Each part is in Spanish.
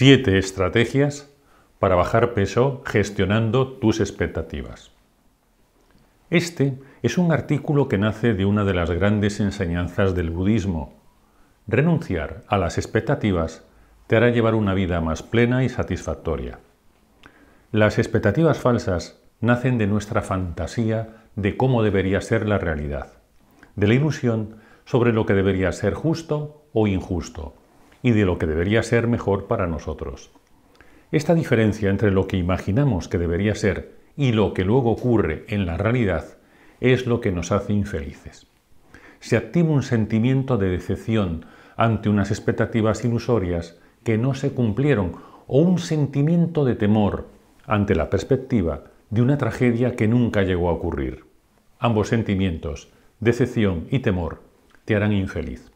7 estrategias para bajar peso gestionando tus expectativas. Este es un artículo que nace de una de las grandes enseñanzas del budismo. Renunciar a las expectativas te hará llevar una vida más plena y satisfactoria. Las expectativas falsas nacen de nuestra fantasía de cómo debería ser la realidad, de la ilusión sobre lo que debería ser justo o injusto, y de lo que debería ser mejor para nosotros. Esta diferencia entre lo que imaginamos que debería ser y lo que luego ocurre en la realidad es lo que nos hace infelices. Se activa un sentimiento de decepción ante unas expectativas ilusorias que no se cumplieron o un sentimiento de temor ante la perspectiva de una tragedia que nunca llegó a ocurrir. Ambos sentimientos, decepción y temor, te harán infeliz.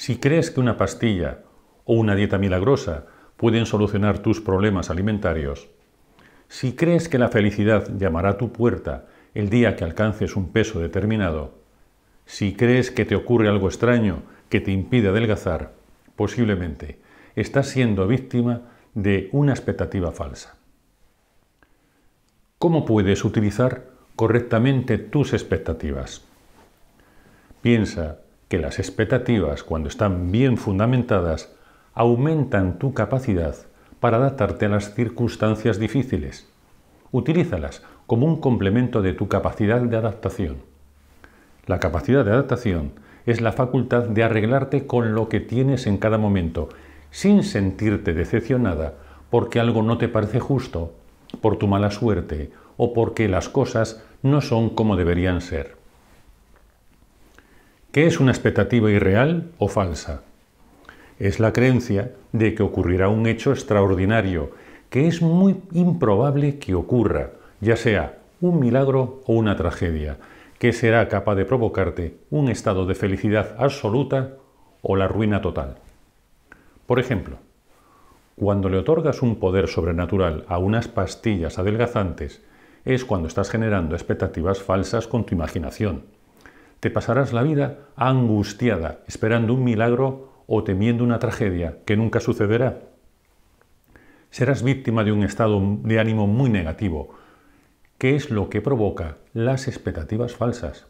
Si crees que una pastilla o una dieta milagrosa pueden solucionar tus problemas alimentarios, si crees que la felicidad llamará a tu puerta el día que alcances un peso determinado, si crees que te ocurre algo extraño que te impide adelgazar, posiblemente estás siendo víctima de una expectativa falsa. ¿Cómo puedes utilizar correctamente tus expectativas? Piensa que las expectativas, cuando están bien fundamentadas, aumentan tu capacidad para adaptarte a las circunstancias difíciles. Utilízalas como un complemento de tu capacidad de adaptación. La capacidad de adaptación es la facultad de arreglarte con lo que tienes en cada momento, sin sentirte decepcionada porque algo no te parece justo, por tu mala suerte o porque las cosas no son como deberían ser. ¿Qué es una expectativa irreal o falsa? Es la creencia de que ocurrirá un hecho extraordinario, que es muy improbable que ocurra, ya sea un milagro o una tragedia, que será capaz de provocarte un estado de felicidad absoluta o la ruina total. Por ejemplo, cuando le otorgas un poder sobrenatural a unas pastillas adelgazantes, es cuando estás generando expectativas falsas con tu imaginación. Te pasarás la vida angustiada, esperando un milagro o temiendo una tragedia que nunca sucederá. Serás víctima de un estado de ánimo muy negativo, que es lo que provoca las expectativas falsas.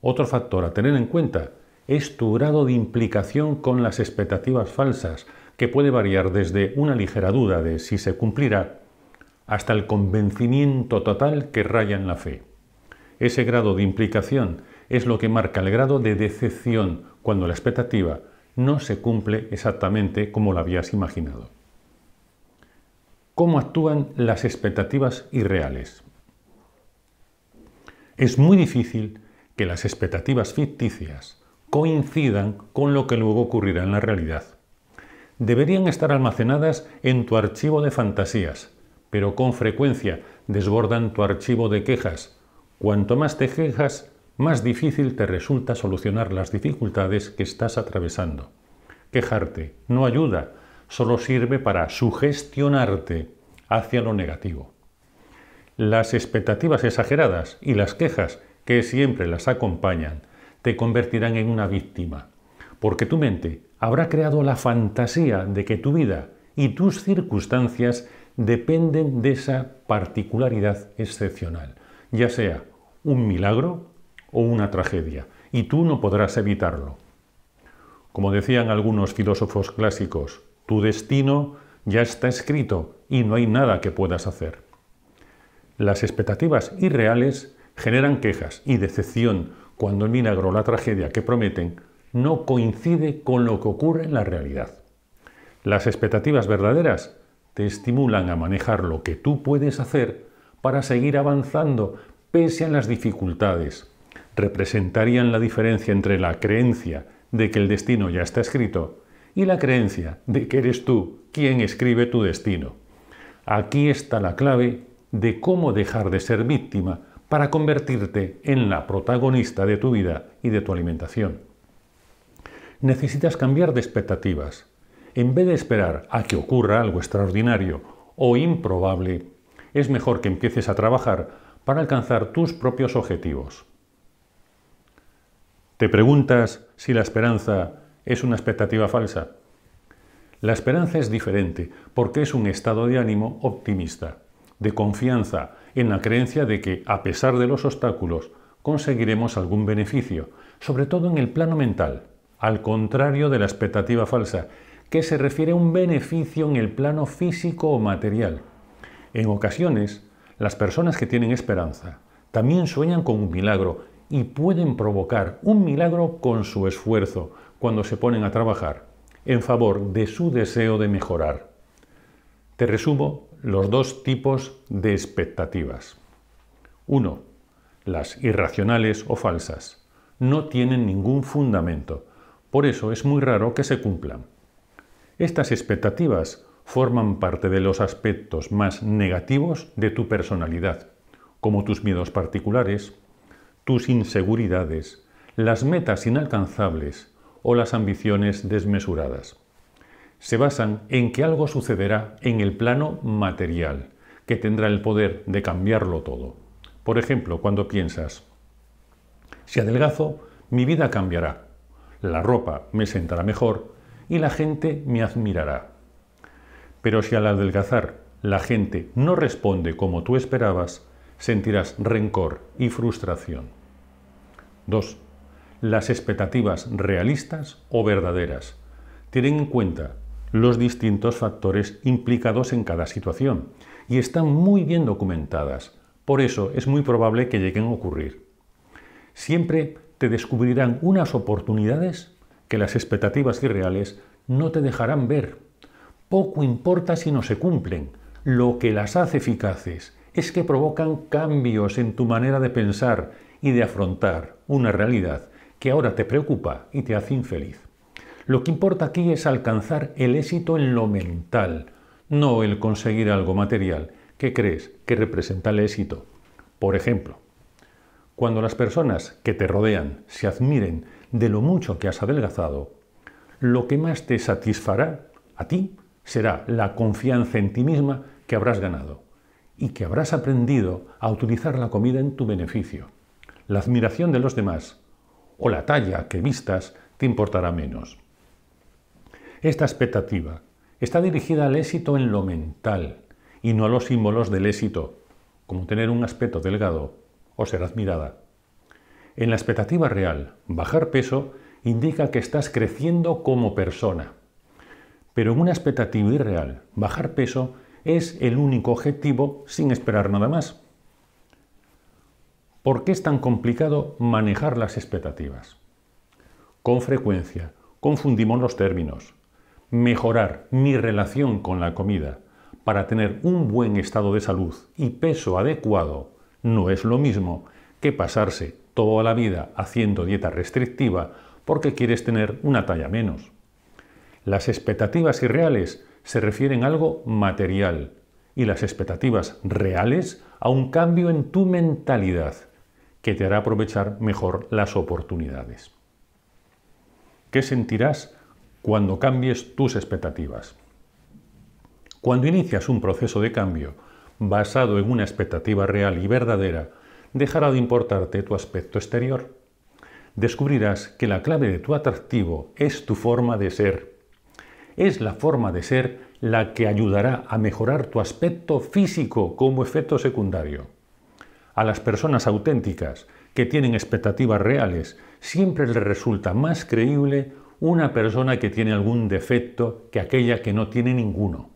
Otro factor a tener en cuenta es tu grado de implicación con las expectativas falsas, que puede variar desde una ligera duda de si se cumplirá hasta el convencimiento total que raya en la fe. Ese grado de implicación es lo que marca el grado de decepción cuando la expectativa no se cumple exactamente como la habías imaginado. ¿Cómo actúan las expectativas irreales? Es muy difícil que las expectativas ficticias coincidan con lo que luego ocurrirá en la realidad. Deberían estar almacenadas en tu archivo de fantasías, pero con frecuencia desbordan tu archivo de quejas. Cuanto más te quejas, más difícil te resulta solucionar las dificultades que estás atravesando. Quejarte no ayuda, solo sirve para sugestionarte hacia lo negativo. Las expectativas exageradas y las quejas que siempre las acompañan te convertirán en una víctima, porque tu mente habrá creado la fantasía de que tu vida y tus circunstancias dependen de esa particularidad excepcional, ya sea un milagro o una tragedia, y tú no podrás evitarlo. Como decían algunos filósofos clásicos, tu destino ya está escrito y no hay nada que puedas hacer. Las expectativas irreales generan quejas y decepción cuando el milagro o la tragedia que prometen no coincide con lo que ocurre en la realidad. Las expectativas verdaderas te estimulan a manejar lo que tú puedes hacer para seguir avanzando pese a las dificultades, representarían la diferencia entre la creencia de que el destino ya está escrito y la creencia de que eres tú quien escribe tu destino. Aquí está la clave de cómo dejar de ser víctima para convertirte en la protagonista de tu vida y de tu alimentación. Necesitas cambiar de expectativas. En vez de esperar a que ocurra algo extraordinario o improbable, es mejor que empieces a trabajar para alcanzar tus propios objetivos. ¿Te preguntas si la esperanza es una expectativa falsa? La esperanza es diferente porque es un estado de ánimo optimista, de confianza en la creencia de que, a pesar de los obstáculos, conseguiremos algún beneficio, sobre todo en el plano mental, al contrario de la expectativa falsa, que se refiere a un beneficio en el plano físico o material. En ocasiones, las personas que tienen esperanza también sueñan con un milagro y pueden provocar un milagro con su esfuerzo cuando se ponen a trabajar en favor de su deseo de mejorar. Te resumo los dos tipos de expectativas. 1. Las irracionales o falsas. No tienen ningún fundamento. Por eso es muy raro que se cumplan. Estas expectativas forman parte de los aspectos más negativos de tu personalidad, como tus miedos particulares, tus inseguridades, las metas inalcanzables o las ambiciones desmesuradas. Se basan en que algo sucederá en el plano material, que tendrá el poder de cambiarlo todo. Por ejemplo, cuando piensas, si adelgazo, mi vida cambiará, la ropa me sentará mejor y la gente me admirará. Pero si al adelgazar la gente no responde como tú esperabas, sentirás rencor y frustración. 2. Las expectativas realistas o verdaderas tienen en cuenta los distintos factores implicados en cada situación y están muy bien documentadas. Por eso es muy probable que lleguen a ocurrir. Siempre te descubrirán unas oportunidades que las expectativas irreales no te dejarán ver. Poco importa si no se cumplen. Lo que las hace eficaces es que provocan cambios en tu manera de pensar y de afrontar una realidad que ahora te preocupa y te hace infeliz. Lo que importa aquí es alcanzar el éxito en lo mental, no el conseguir algo material que crees que representa el éxito. Por ejemplo, cuando las personas que te rodean se admiren de lo mucho que has adelgazado, lo que más te satisfará a ti será la confianza en ti misma que habrás ganado y que habrás aprendido a utilizar la comida en tu beneficio. La admiración de los demás o la talla que vistas te importará menos. Esta expectativa está dirigida al éxito en lo mental y no a los símbolos del éxito, como tener un aspecto delgado o ser admirada. En la expectativa real, bajar peso indica que estás creciendo como persona. Pero en una expectativa irreal, bajar peso es el único objetivo sin esperar nada más. ¿Por qué es tan complicado manejar las expectativas? Con frecuencia confundimos los términos. Mejorar mi relación con la comida para tener un buen estado de salud y peso adecuado no es lo mismo que pasarse toda la vida haciendo dieta restrictiva porque quieres tener una talla menos. Las expectativas irreales se refieren a algo material y las expectativas reales a un cambio en tu mentalidad que te hará aprovechar mejor las oportunidades. ¿Qué sentirás cuando cambies tus expectativas? Cuando inicias un proceso de cambio basado en una expectativa real y verdadera, dejará de importarte tu aspecto exterior. Descubrirás que la clave de tu atractivo es tu forma de ser es la forma de ser la que ayudará a mejorar tu aspecto físico como efecto secundario. A las personas auténticas que tienen expectativas reales siempre les resulta más creíble una persona que tiene algún defecto que aquella que no tiene ninguno,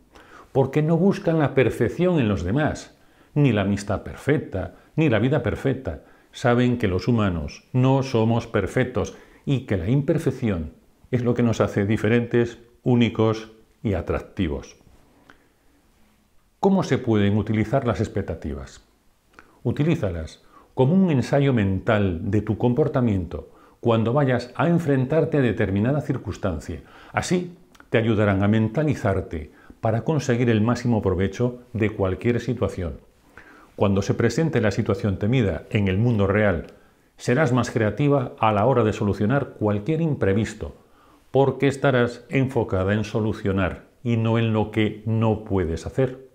porque no buscan la perfección en los demás, ni la amistad perfecta, ni la vida perfecta. Saben que los humanos no somos perfectos y que la imperfección es lo que nos hace diferentes únicos y atractivos. ¿Cómo se pueden utilizar las expectativas? Utilízalas como un ensayo mental de tu comportamiento cuando vayas a enfrentarte a determinada circunstancia. Así te ayudarán a mentalizarte para conseguir el máximo provecho de cualquier situación. Cuando se presente la situación temida en el mundo real, serás más creativa a la hora de solucionar cualquier imprevisto porque estarás enfocada en solucionar y no en lo que no puedes hacer.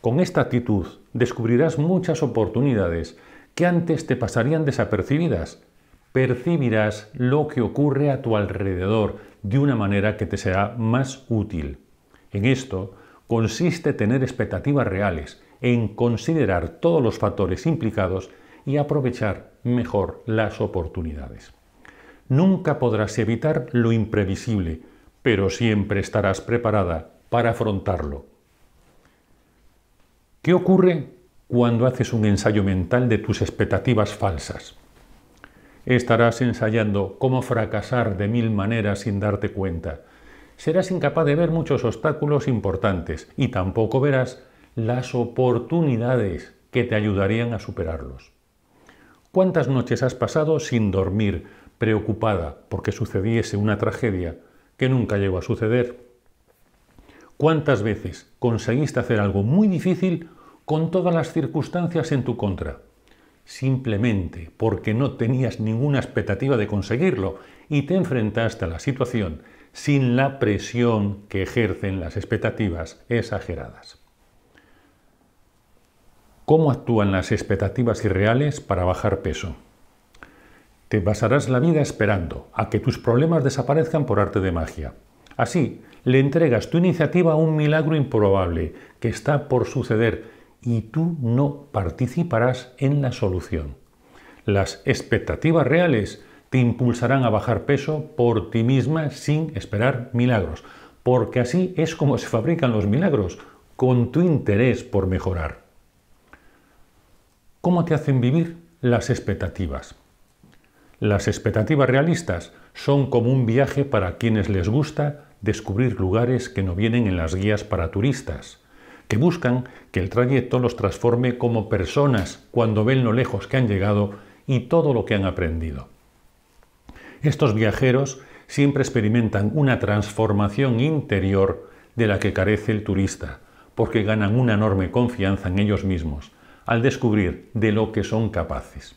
Con esta actitud descubrirás muchas oportunidades que antes te pasarían desapercibidas. Percibirás lo que ocurre a tu alrededor de una manera que te será más útil. En esto consiste tener expectativas reales, en considerar todos los factores implicados y aprovechar mejor las oportunidades. Nunca podrás evitar lo imprevisible, pero siempre estarás preparada para afrontarlo. ¿Qué ocurre cuando haces un ensayo mental de tus expectativas falsas? Estarás ensayando cómo fracasar de mil maneras sin darte cuenta. Serás incapaz de ver muchos obstáculos importantes y tampoco verás las oportunidades que te ayudarían a superarlos. ¿Cuántas noches has pasado sin dormir, preocupada porque sucediese una tragedia que nunca llegó a suceder? ¿Cuántas veces conseguiste hacer algo muy difícil con todas las circunstancias en tu contra? Simplemente porque no tenías ninguna expectativa de conseguirlo y te enfrentaste a la situación sin la presión que ejercen las expectativas exageradas. ¿Cómo actúan las expectativas irreales para bajar peso? Te pasarás la vida esperando a que tus problemas desaparezcan por arte de magia. Así, le entregas tu iniciativa a un milagro improbable que está por suceder y tú no participarás en la solución. Las expectativas reales te impulsarán a bajar peso por ti misma sin esperar milagros, porque así es como se fabrican los milagros, con tu interés por mejorar. ¿Cómo te hacen vivir las expectativas? Las expectativas realistas son como un viaje para quienes les gusta descubrir lugares que no vienen en las guías para turistas, que buscan que el trayecto los transforme como personas cuando ven lo lejos que han llegado y todo lo que han aprendido. Estos viajeros siempre experimentan una transformación interior de la que carece el turista, porque ganan una enorme confianza en ellos mismos al descubrir de lo que son capaces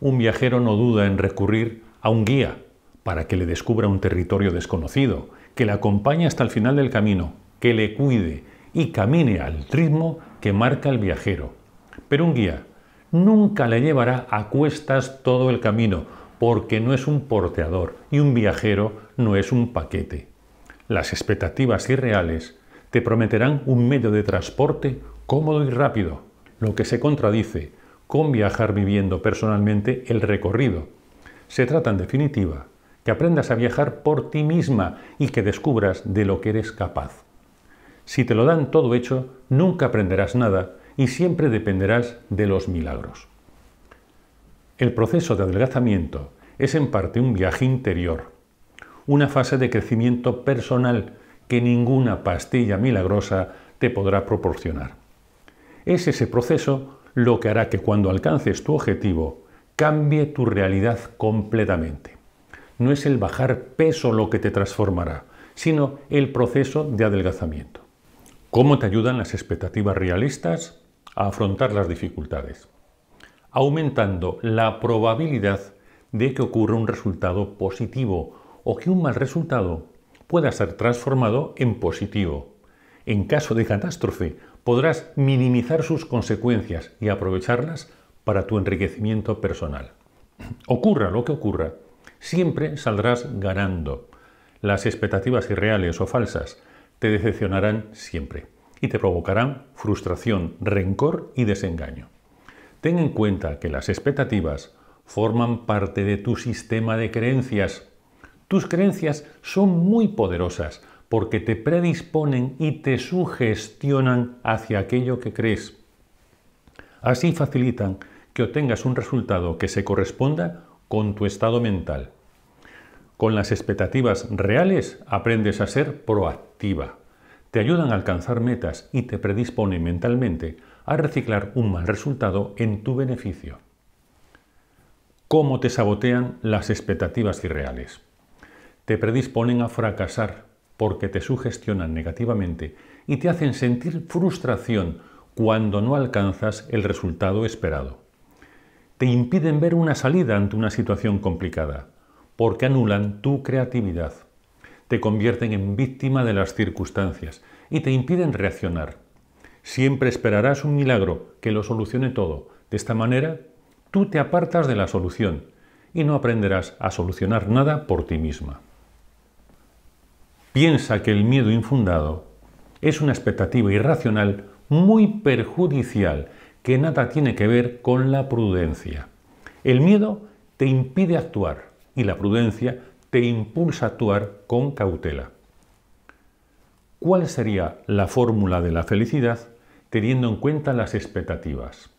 un viajero no duda en recurrir a un guía para que le descubra un territorio desconocido, que le acompañe hasta el final del camino, que le cuide y camine al ritmo que marca el viajero. Pero un guía nunca le llevará a cuestas todo el camino, porque no es un porteador y un viajero no es un paquete. Las expectativas irreales te prometerán un medio de transporte cómodo y rápido, lo que se contradice con viajar viviendo personalmente el recorrido. Se trata, en definitiva, que aprendas a viajar por ti misma y que descubras de lo que eres capaz. Si te lo dan todo hecho, nunca aprenderás nada y siempre dependerás de los milagros. El proceso de adelgazamiento es en parte un viaje interior, una fase de crecimiento personal que ninguna pastilla milagrosa te podrá proporcionar. Es ese proceso lo que hará que cuando alcances tu objetivo cambie tu realidad completamente. No es el bajar peso lo que te transformará, sino el proceso de adelgazamiento. ¿Cómo te ayudan las expectativas realistas a afrontar las dificultades? Aumentando la probabilidad de que ocurra un resultado positivo o que un mal resultado pueda ser transformado en positivo. En caso de catástrofe, podrás minimizar sus consecuencias y aprovecharlas para tu enriquecimiento personal. Ocurra lo que ocurra, siempre saldrás ganando. Las expectativas irreales o falsas te decepcionarán siempre y te provocarán frustración, rencor y desengaño. Ten en cuenta que las expectativas forman parte de tu sistema de creencias. Tus creencias son muy poderosas porque te predisponen y te sugestionan hacia aquello que crees. Así facilitan que obtengas un resultado que se corresponda con tu estado mental. Con las expectativas reales aprendes a ser proactiva. Te ayudan a alcanzar metas y te predisponen mentalmente a reciclar un mal resultado en tu beneficio. ¿Cómo te sabotean las expectativas irreales? Te predisponen a fracasar porque te sugestionan negativamente y te hacen sentir frustración cuando no alcanzas el resultado esperado. Te impiden ver una salida ante una situación complicada, porque anulan tu creatividad, te convierten en víctima de las circunstancias y te impiden reaccionar. Siempre esperarás un milagro que lo solucione todo. De esta manera, tú te apartas de la solución y no aprenderás a solucionar nada por ti misma piensa que el miedo infundado es una expectativa irracional muy perjudicial que nada tiene que ver con la prudencia. El miedo te impide actuar y la prudencia te impulsa a actuar con cautela. ¿Cuál sería la fórmula de la felicidad teniendo en cuenta las expectativas?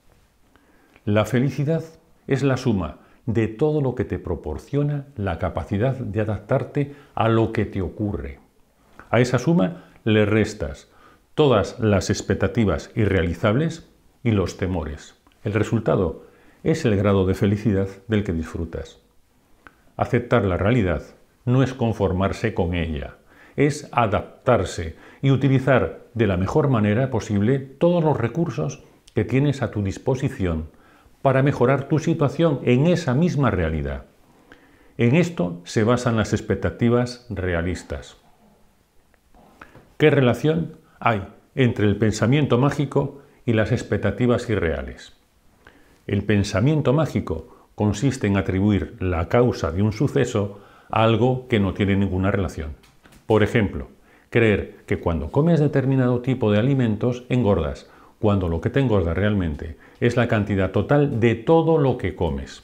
La felicidad es la suma de todo lo que te proporciona la capacidad de adaptarte a lo que te ocurre. A esa suma le restas todas las expectativas irrealizables y los temores. El resultado es el grado de felicidad del que disfrutas. Aceptar la realidad no es conformarse con ella, es adaptarse y utilizar de la mejor manera posible todos los recursos que tienes a tu disposición para mejorar tu situación en esa misma realidad. En esto se basan las expectativas realistas. ¿Qué relación hay entre el pensamiento mágico y las expectativas irreales? El pensamiento mágico consiste en atribuir la causa de un suceso a algo que no tiene ninguna relación. Por ejemplo, creer que cuando comes determinado tipo de alimentos engordas, cuando lo que te engorda realmente es la cantidad total de todo lo que comes.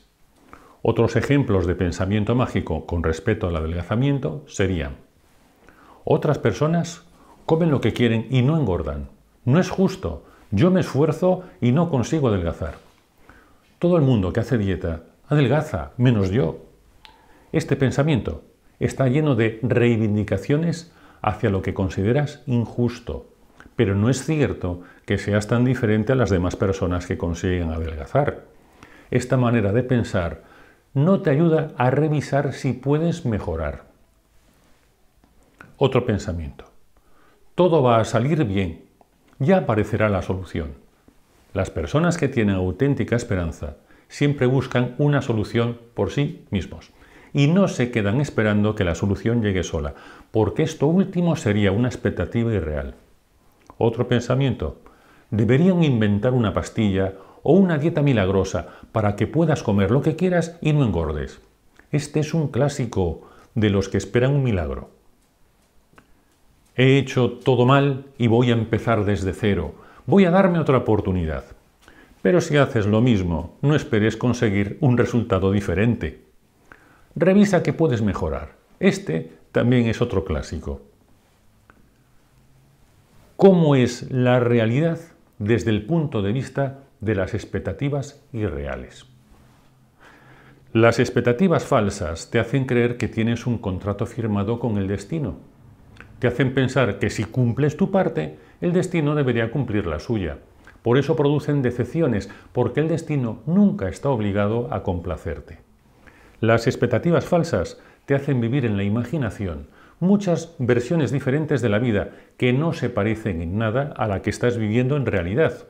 Otros ejemplos de pensamiento mágico con respecto al adelgazamiento serían, otras personas comen lo que quieren y no engordan. No es justo. Yo me esfuerzo y no consigo adelgazar. Todo el mundo que hace dieta adelgaza, menos yo. Este pensamiento está lleno de reivindicaciones hacia lo que consideras injusto, pero no es cierto que seas tan diferente a las demás personas que consiguen adelgazar. Esta manera de pensar no te ayuda a revisar si puedes mejorar. Otro pensamiento todo va a salir bien. Ya aparecerá la solución. Las personas que tienen auténtica esperanza siempre buscan una solución por sí mismos y no se quedan esperando que la solución llegue sola, porque esto último sería una expectativa irreal. Otro pensamiento. Deberían inventar una pastilla o una dieta milagrosa para que puedas comer lo que quieras y no engordes. Este es un clásico de los que esperan un milagro. He hecho todo mal y voy a empezar desde cero. Voy a darme otra oportunidad. Pero si haces lo mismo, no esperes conseguir un resultado diferente. Revisa que puedes mejorar. Este también es otro clásico. ¿Cómo es la realidad desde el punto de vista de las expectativas irreales? Las expectativas falsas te hacen creer que tienes un contrato firmado con el destino, te hacen pensar que si cumples tu parte, el destino debería cumplir la suya. Por eso producen decepciones, porque el destino nunca está obligado a complacerte. Las expectativas falsas te hacen vivir en la imaginación muchas versiones diferentes de la vida que no se parecen en nada a la que estás viviendo en realidad.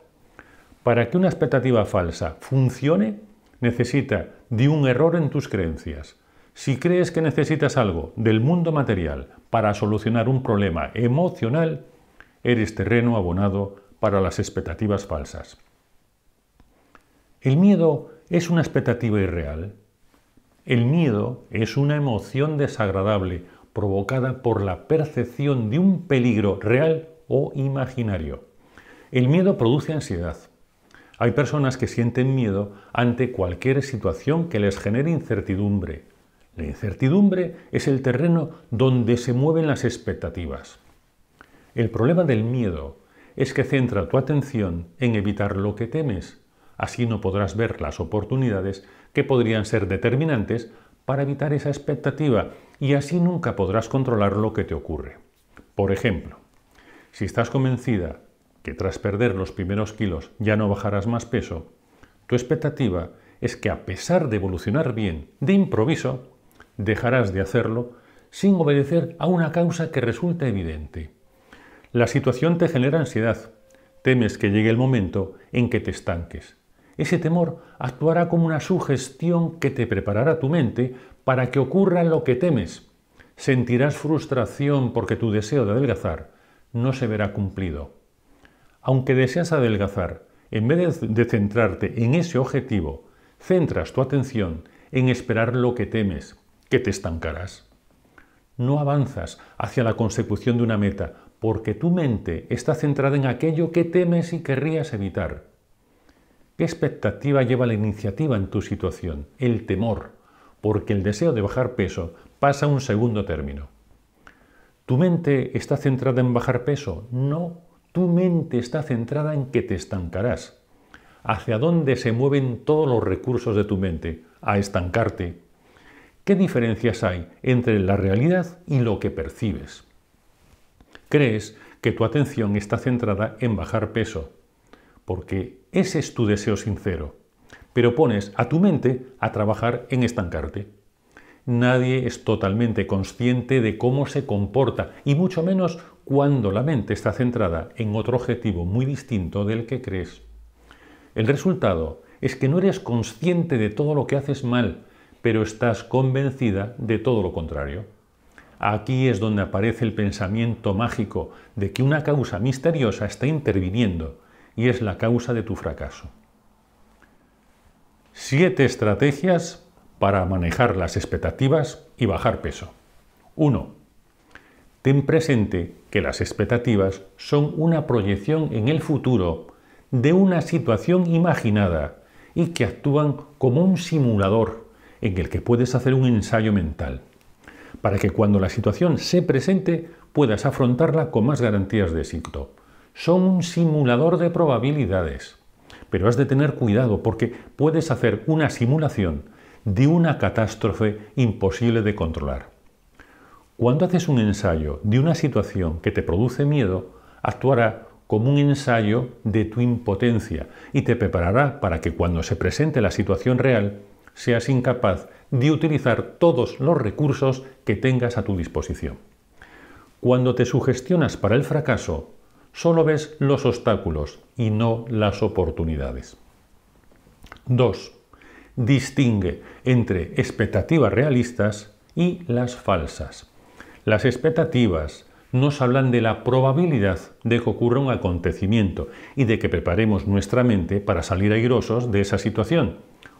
Para que una expectativa falsa funcione, necesita de un error en tus creencias, si crees que necesitas algo del mundo material para solucionar un problema emocional, eres terreno abonado para las expectativas falsas. El miedo es una expectativa irreal. El miedo es una emoción desagradable provocada por la percepción de un peligro real o imaginario. El miedo produce ansiedad. Hay personas que sienten miedo ante cualquier situación que les genere incertidumbre, la incertidumbre es el terreno donde se mueven las expectativas. El problema del miedo es que centra tu atención en evitar lo que temes. Así no podrás ver las oportunidades que podrían ser determinantes para evitar esa expectativa y así nunca podrás controlar lo que te ocurre. Por ejemplo, si estás convencida que tras perder los primeros kilos ya no bajarás más peso, tu expectativa es que a pesar de evolucionar bien, de improviso, dejarás de hacerlo sin obedecer a una causa que resulta evidente. La situación te genera ansiedad. Temes que llegue el momento en que te estanques. Ese temor actuará como una sugestión que te preparará tu mente para que ocurra lo que temes. Sentirás frustración porque tu deseo de adelgazar no se verá cumplido. Aunque deseas adelgazar, en vez de centrarte en ese objetivo, centras tu atención en esperar lo que temes que te estancarás. No avanzas hacia la consecución de una meta porque tu mente está centrada en aquello que temes y querrías evitar. ¿Qué expectativa lleva la iniciativa en tu situación? El temor, porque el deseo de bajar peso pasa a un segundo término. ¿Tu mente está centrada en bajar peso? No, tu mente está centrada en que te estancarás. ¿Hacia dónde se mueven todos los recursos de tu mente? A estancarte, ¿Qué diferencias hay entre la realidad y lo que percibes? Crees que tu atención está centrada en bajar peso, porque ese es tu deseo sincero, pero pones a tu mente a trabajar en estancarte. Nadie es totalmente consciente de cómo se comporta, y mucho menos cuando la mente está centrada en otro objetivo muy distinto del que crees. El resultado es que no eres consciente de todo lo que haces mal pero estás convencida de todo lo contrario. Aquí es donde aparece el pensamiento mágico de que una causa misteriosa está interviniendo y es la causa de tu fracaso. Siete estrategias para manejar las expectativas y bajar peso. 1. Ten presente que las expectativas son una proyección en el futuro de una situación imaginada y que actúan como un simulador en el que puedes hacer un ensayo mental, para que cuando la situación se presente puedas afrontarla con más garantías de éxito. Son un simulador de probabilidades, pero has de tener cuidado porque puedes hacer una simulación de una catástrofe imposible de controlar. Cuando haces un ensayo de una situación que te produce miedo, actuará como un ensayo de tu impotencia y te preparará para que cuando se presente la situación real seas incapaz de utilizar todos los recursos que tengas a tu disposición. Cuando te sugestionas para el fracaso, solo ves los obstáculos y no las oportunidades. 2. Distingue entre expectativas realistas y las falsas. Las expectativas nos hablan de la probabilidad de que ocurra un acontecimiento y de que preparemos nuestra mente para salir airosos de esa situación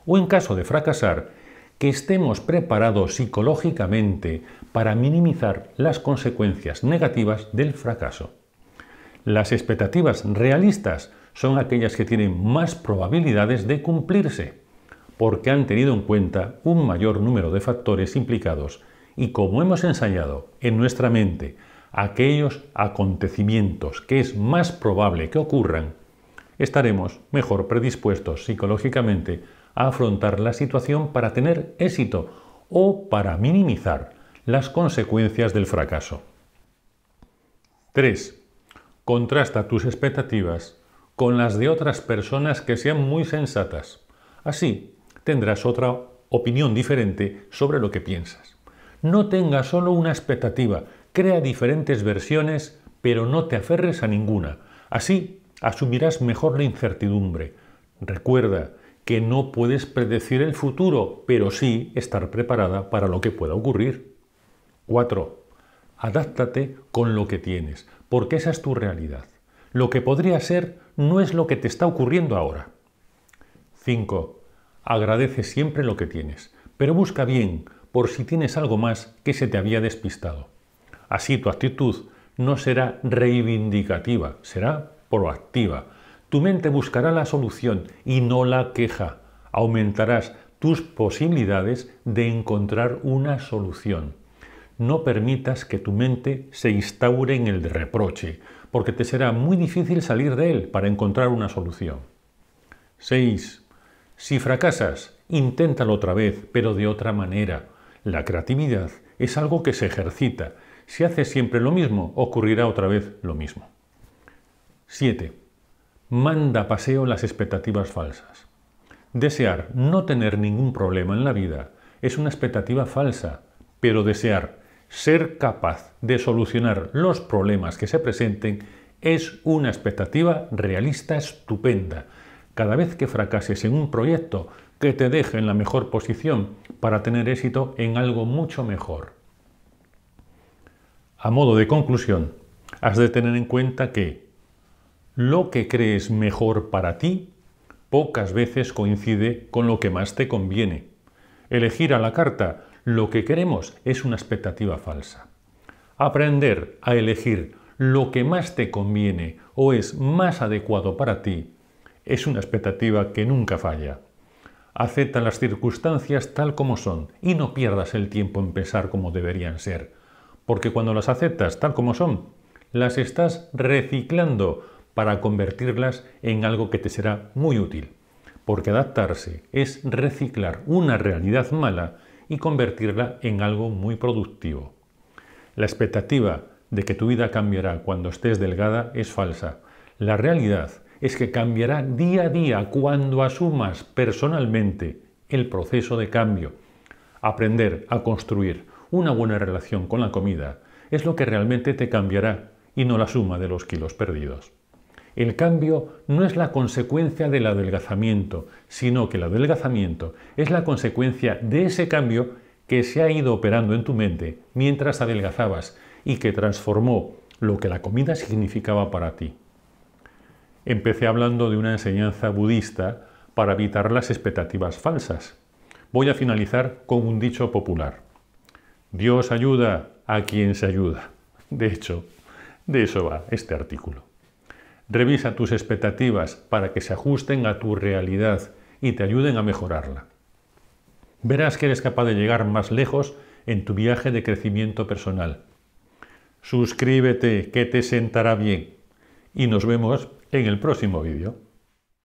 o en caso de fracasar, que estemos preparados psicológicamente para minimizar las consecuencias negativas del fracaso. Las expectativas realistas son aquellas que tienen más probabilidades de cumplirse, porque han tenido en cuenta un mayor número de factores implicados y como hemos ensayado en nuestra mente aquellos acontecimientos que es más probable que ocurran, estaremos mejor predispuestos psicológicamente afrontar la situación para tener éxito o para minimizar las consecuencias del fracaso. 3. Contrasta tus expectativas con las de otras personas que sean muy sensatas. Así tendrás otra opinión diferente sobre lo que piensas. No tenga solo una expectativa, crea diferentes versiones, pero no te aferres a ninguna. Así asumirás mejor la incertidumbre. Recuerda que no puedes predecir el futuro, pero sí estar preparada para lo que pueda ocurrir. 4. Adáptate con lo que tienes, porque esa es tu realidad. Lo que podría ser no es lo que te está ocurriendo ahora. 5. Agradece siempre lo que tienes, pero busca bien por si tienes algo más que se te había despistado. Así tu actitud no será reivindicativa, será proactiva, tu mente buscará la solución y no la queja. Aumentarás tus posibilidades de encontrar una solución. No permitas que tu mente se instaure en el reproche, porque te será muy difícil salir de él para encontrar una solución. 6. Si fracasas, inténtalo otra vez, pero de otra manera. La creatividad es algo que se ejercita. Si haces siempre lo mismo, ocurrirá otra vez lo mismo. 7 manda paseo las expectativas falsas. Desear no tener ningún problema en la vida es una expectativa falsa, pero desear ser capaz de solucionar los problemas que se presenten es una expectativa realista estupenda. Cada vez que fracases en un proyecto, que te deje en la mejor posición para tener éxito en algo mucho mejor. A modo de conclusión, has de tener en cuenta que lo que crees mejor para ti pocas veces coincide con lo que más te conviene. Elegir a la carta lo que queremos es una expectativa falsa. Aprender a elegir lo que más te conviene o es más adecuado para ti es una expectativa que nunca falla. Acepta las circunstancias tal como son y no pierdas el tiempo en pensar como deberían ser, porque cuando las aceptas tal como son, las estás reciclando para convertirlas en algo que te será muy útil. Porque adaptarse es reciclar una realidad mala y convertirla en algo muy productivo. La expectativa de que tu vida cambiará cuando estés delgada es falsa. La realidad es que cambiará día a día cuando asumas personalmente el proceso de cambio. Aprender a construir una buena relación con la comida es lo que realmente te cambiará y no la suma de los kilos perdidos. El cambio no es la consecuencia del adelgazamiento, sino que el adelgazamiento es la consecuencia de ese cambio que se ha ido operando en tu mente mientras adelgazabas y que transformó lo que la comida significaba para ti. Empecé hablando de una enseñanza budista para evitar las expectativas falsas. Voy a finalizar con un dicho popular. Dios ayuda a quien se ayuda. De hecho, de eso va este artículo. Revisa tus expectativas para que se ajusten a tu realidad y te ayuden a mejorarla. Verás que eres capaz de llegar más lejos en tu viaje de crecimiento personal. Suscríbete, que te sentará bien. Y nos vemos en el próximo vídeo.